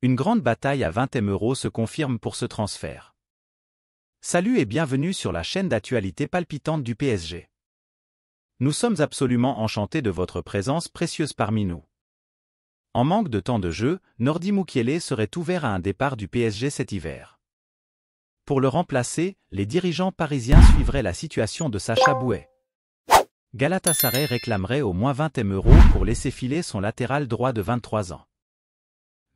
Une grande bataille à 20 m euros se confirme pour ce transfert. Salut et bienvenue sur la chaîne d'actualité palpitante du PSG. Nous sommes absolument enchantés de votre présence précieuse parmi nous. En manque de temps de jeu, Nordi Mukiele serait ouvert à un départ du PSG cet hiver. Pour le remplacer, les dirigeants parisiens suivraient la situation de Sacha Bouet. Galatasaray réclamerait au moins 20 m euros pour laisser filer son latéral droit de 23 ans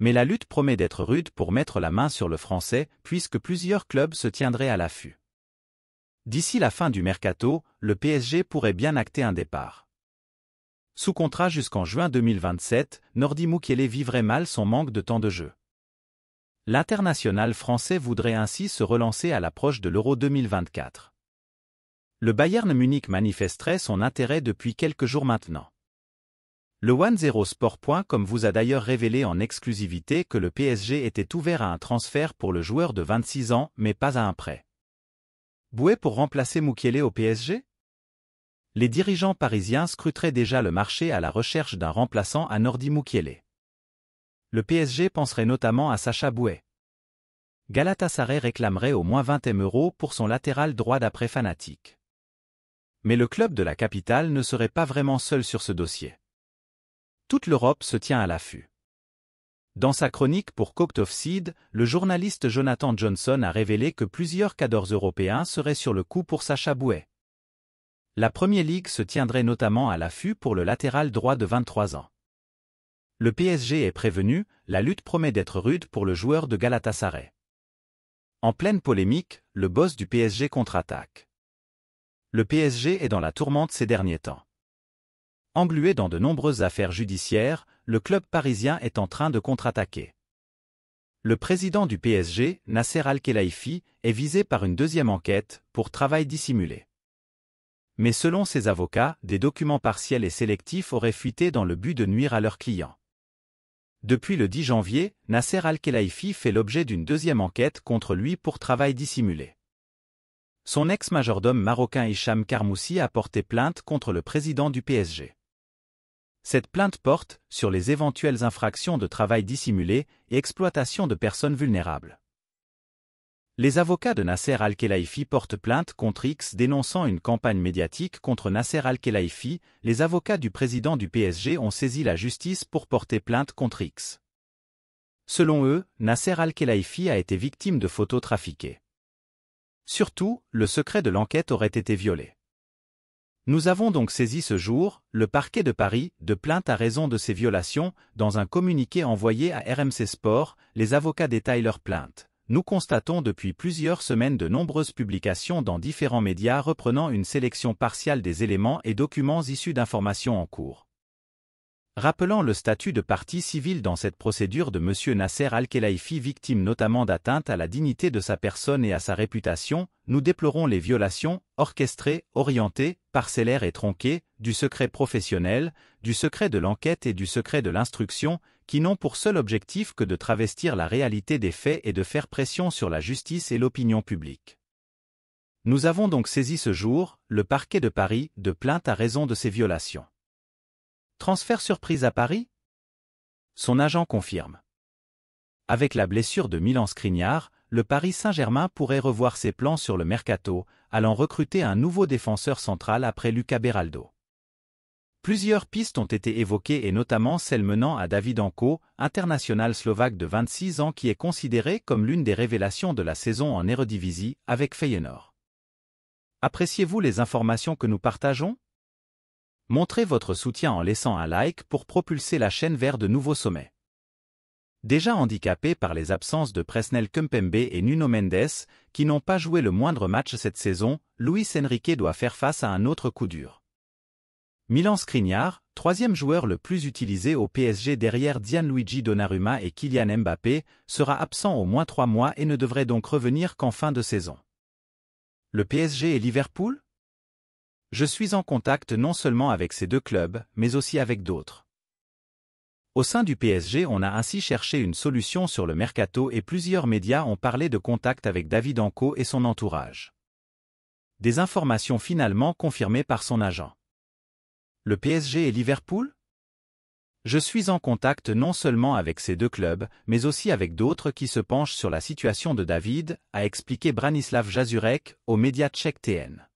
mais la lutte promet d'être rude pour mettre la main sur le français puisque plusieurs clubs se tiendraient à l'affût. D'ici la fin du mercato, le PSG pourrait bien acter un départ. Sous contrat jusqu'en juin 2027, Nordi Moukele vivrait mal son manque de temps de jeu. L'international français voudrait ainsi se relancer à l'approche de l'Euro 2024. Le Bayern Munich manifesterait son intérêt depuis quelques jours maintenant. Le 1-0 vous a d'ailleurs révélé en exclusivité que le PSG était ouvert à un transfert pour le joueur de 26 ans, mais pas à un prêt. Boué pour remplacer Moukielé au PSG Les dirigeants parisiens scruteraient déjà le marché à la recherche d'un remplaçant à Nordi Moukielé. Le PSG penserait notamment à Sacha Boué. Galatasaray réclamerait au moins 20 ème euros pour son latéral droit d'après fanatique. Mais le club de la capitale ne serait pas vraiment seul sur ce dossier. Toute l'Europe se tient à l'affût. Dans sa chronique pour Cocteau Seed, le journaliste Jonathan Johnson a révélé que plusieurs cadors européens seraient sur le coup pour Sacha Bouet. La Premier League se tiendrait notamment à l'affût pour le latéral droit de 23 ans. Le PSG est prévenu, la lutte promet d'être rude pour le joueur de Galatasaray. En pleine polémique, le boss du PSG contre-attaque. Le PSG est dans la tourmente ces derniers temps. Englué dans de nombreuses affaires judiciaires, le club parisien est en train de contre-attaquer. Le président du PSG, Nasser Al-Khelaifi, est visé par une deuxième enquête pour travail dissimulé. Mais selon ses avocats, des documents partiels et sélectifs auraient fuité dans le but de nuire à leurs clients. Depuis le 10 janvier, Nasser Al-Khelaifi fait l'objet d'une deuxième enquête contre lui pour travail dissimulé. Son ex-majordome marocain Hicham Karmoussi a porté plainte contre le président du PSG. Cette plainte porte sur les éventuelles infractions de travail dissimulé et exploitation de personnes vulnérables. Les avocats de Nasser Al-Khelaifi portent plainte contre X dénonçant une campagne médiatique contre Nasser Al-Khelaifi. Les avocats du président du PSG ont saisi la justice pour porter plainte contre X. Selon eux, Nasser Al-Khelaifi a été victime de photos trafiquées. Surtout, le secret de l'enquête aurait été violé. Nous avons donc saisi ce jour, le parquet de Paris, de plainte à raison de ces violations, dans un communiqué envoyé à RMC Sport, les avocats détaillent leurs plaintes. Nous constatons depuis plusieurs semaines de nombreuses publications dans différents médias reprenant une sélection partielle des éléments et documents issus d'informations en cours rappelant le statut de parti civil dans cette procédure de M. Nasser Al-Khelaifi victime notamment d'atteinte à la dignité de sa personne et à sa réputation, nous déplorons les violations, orchestrées, orientées, parcellaires et tronquées, du secret professionnel, du secret de l'enquête et du secret de l'instruction, qui n'ont pour seul objectif que de travestir la réalité des faits et de faire pression sur la justice et l'opinion publique. Nous avons donc saisi ce jour, le parquet de Paris, de plainte à raison de ces violations. Transfert surprise à Paris Son agent confirme. Avec la blessure de Milan Skriniar, le Paris Saint-Germain pourrait revoir ses plans sur le mercato, allant recruter un nouveau défenseur central après Luca Beraldo. Plusieurs pistes ont été évoquées et notamment celle menant à David Anko, international slovaque de 26 ans qui est considéré comme l'une des révélations de la saison en Eredivisie avec Feyenoord. Appréciez-vous les informations que nous partageons Montrez votre soutien en laissant un like pour propulser la chaîne vers de nouveaux sommets. Déjà handicapé par les absences de Presnel Kumpembe et Nuno Mendes, qui n'ont pas joué le moindre match cette saison, Luis Enrique doit faire face à un autre coup dur. Milan Skriniar, troisième joueur le plus utilisé au PSG derrière Gianluigi Donnarumma et Kylian Mbappé, sera absent au moins trois mois et ne devrait donc revenir qu'en fin de saison. Le PSG et Liverpool je suis en contact non seulement avec ces deux clubs, mais aussi avec d'autres. Au sein du PSG, on a ainsi cherché une solution sur le mercato et plusieurs médias ont parlé de contact avec David Anco et son entourage. Des informations finalement confirmées par son agent. Le PSG et Liverpool Je suis en contact non seulement avec ces deux clubs, mais aussi avec d'autres qui se penchent sur la situation de David, a expliqué Branislav Jazurek aux médias tchèques TN.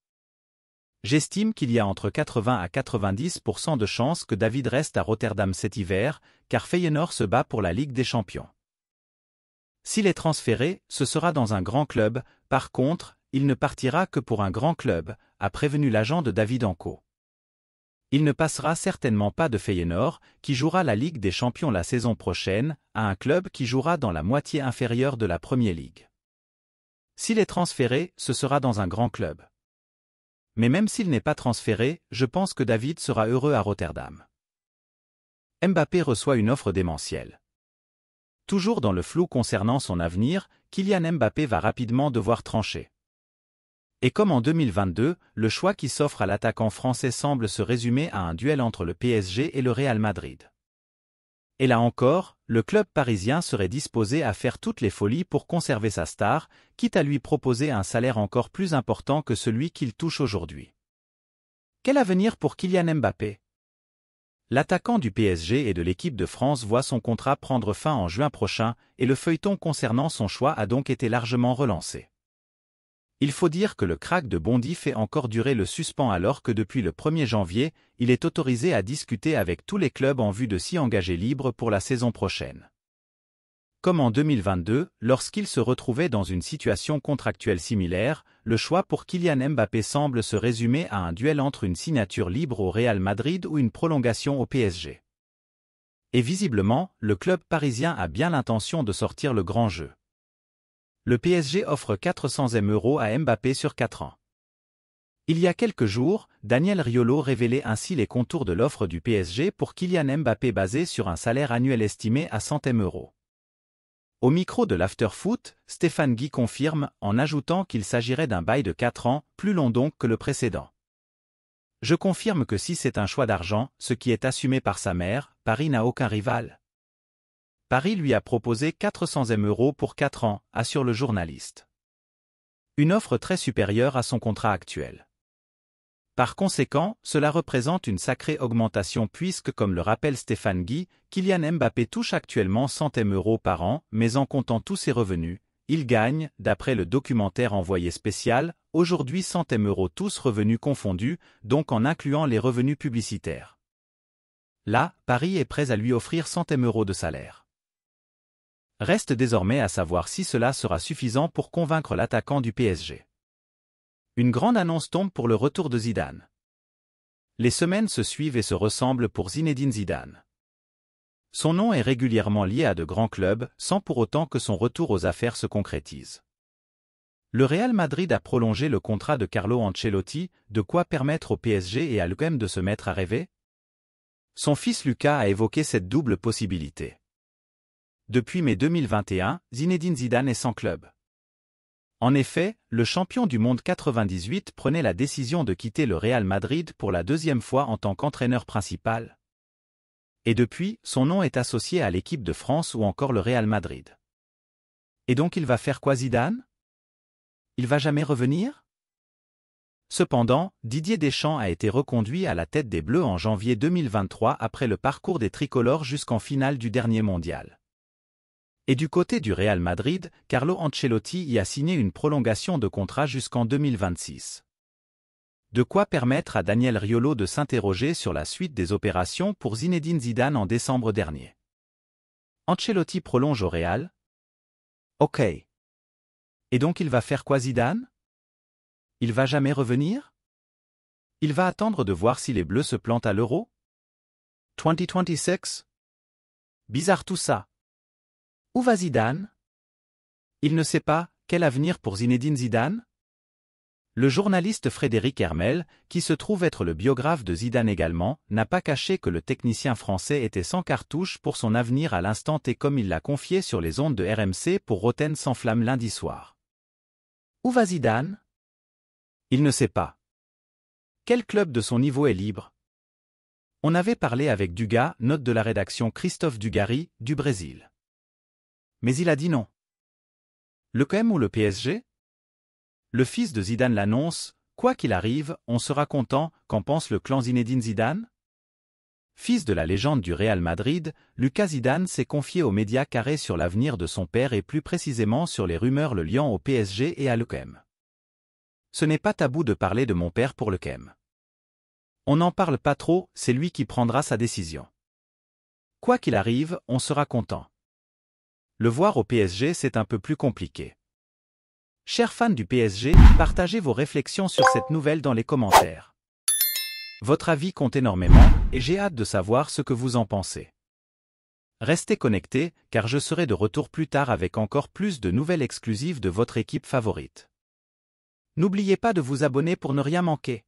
J'estime qu'il y a entre 80 à 90% de chances que David reste à Rotterdam cet hiver, car Feyenoord se bat pour la Ligue des Champions. S'il est transféré, ce sera dans un grand club, par contre, il ne partira que pour un grand club, a prévenu l'agent de David Anco. Il ne passera certainement pas de Feyenoord, qui jouera la Ligue des Champions la saison prochaine, à un club qui jouera dans la moitié inférieure de la Premier Ligue. S'il est transféré, ce sera dans un grand club mais même s'il n'est pas transféré, je pense que David sera heureux à Rotterdam. Mbappé reçoit une offre démentielle. Toujours dans le flou concernant son avenir, Kylian Mbappé va rapidement devoir trancher. Et comme en 2022, le choix qui s'offre à l'attaquant français semble se résumer à un duel entre le PSG et le Real Madrid. Et là encore, le club parisien serait disposé à faire toutes les folies pour conserver sa star, quitte à lui proposer un salaire encore plus important que celui qu'il touche aujourd'hui. Quel avenir pour Kylian Mbappé L'attaquant du PSG et de l'équipe de France voit son contrat prendre fin en juin prochain et le feuilleton concernant son choix a donc été largement relancé. Il faut dire que le crack de Bondy fait encore durer le suspens alors que depuis le 1er janvier, il est autorisé à discuter avec tous les clubs en vue de s'y engager libre pour la saison prochaine. Comme en 2022, lorsqu'il se retrouvait dans une situation contractuelle similaire, le choix pour Kylian Mbappé semble se résumer à un duel entre une signature libre au Real Madrid ou une prolongation au PSG. Et visiblement, le club parisien a bien l'intention de sortir le grand jeu le PSG offre 400 M euros à Mbappé sur 4 ans. Il y a quelques jours, Daniel Riolo révélait ainsi les contours de l'offre du PSG pour Kylian Mbappé basé sur un salaire annuel estimé à 100 M€. Au micro de l'afterfoot, Stéphane Guy confirme en ajoutant qu'il s'agirait d'un bail de 4 ans, plus long donc que le précédent. Je confirme que si c'est un choix d'argent, ce qui est assumé par sa mère, Paris n'a aucun rival. Paris lui a proposé 400 M euros pour 4 ans, assure le journaliste. Une offre très supérieure à son contrat actuel. Par conséquent, cela représente une sacrée augmentation puisque, comme le rappelle Stéphane Guy, Kylian Mbappé touche actuellement 100 M euros par an, mais en comptant tous ses revenus, il gagne, d'après le documentaire envoyé spécial, aujourd'hui 100 M euros tous revenus confondus, donc en incluant les revenus publicitaires. Là, Paris est prêt à lui offrir 100 M euros de salaire. Reste désormais à savoir si cela sera suffisant pour convaincre l'attaquant du PSG. Une grande annonce tombe pour le retour de Zidane. Les semaines se suivent et se ressemblent pour Zinedine Zidane. Son nom est régulièrement lié à de grands clubs, sans pour autant que son retour aux affaires se concrétise. Le Real Madrid a prolongé le contrat de Carlo Ancelotti, de quoi permettre au PSG et à l'UQM de se mettre à rêver Son fils Lucas a évoqué cette double possibilité. Depuis mai 2021, Zinedine Zidane est sans club. En effet, le champion du monde 98 prenait la décision de quitter le Real Madrid pour la deuxième fois en tant qu'entraîneur principal. Et depuis, son nom est associé à l'équipe de France ou encore le Real Madrid. Et donc il va faire quoi Zidane Il va jamais revenir Cependant, Didier Deschamps a été reconduit à la tête des Bleus en janvier 2023 après le parcours des tricolores jusqu'en finale du dernier mondial. Et du côté du Real Madrid, Carlo Ancelotti y a signé une prolongation de contrat jusqu'en 2026. De quoi permettre à Daniel Riolo de s'interroger sur la suite des opérations pour Zinedine Zidane en décembre dernier. Ancelotti prolonge au Real Ok. Et donc il va faire quoi Zidane Il va jamais revenir Il va attendre de voir si les Bleus se plantent à l'Euro 2026 Bizarre tout ça. Où va Zidane Il ne sait pas, quel avenir pour Zinedine Zidane Le journaliste Frédéric Hermel, qui se trouve être le biographe de Zidane également, n'a pas caché que le technicien français était sans cartouche pour son avenir à l'instant et comme il l'a confié sur les ondes de RMC pour Roten sans flamme lundi soir. Où va Zidane Il ne sait pas. Quel club de son niveau est libre On avait parlé avec Dugas, note de la rédaction Christophe Dugary, du Brésil. Mais il a dit non. Le Km ou le PSG Le fils de Zidane l'annonce, quoi qu'il arrive, on sera content, qu'en pense le clan Zinedine Zidane Fils de la légende du Real Madrid, Lucas Zidane s'est confié aux médias carrés sur l'avenir de son père et plus précisément sur les rumeurs le liant au PSG et à l'ECM. Ce n'est pas tabou de parler de mon père pour Le kem On n'en parle pas trop, c'est lui qui prendra sa décision. Quoi qu'il arrive, on sera content le voir au PSG c'est un peu plus compliqué. Chers fans du PSG, partagez vos réflexions sur cette nouvelle dans les commentaires. Votre avis compte énormément et j'ai hâte de savoir ce que vous en pensez. Restez connectés car je serai de retour plus tard avec encore plus de nouvelles exclusives de votre équipe favorite. N'oubliez pas de vous abonner pour ne rien manquer.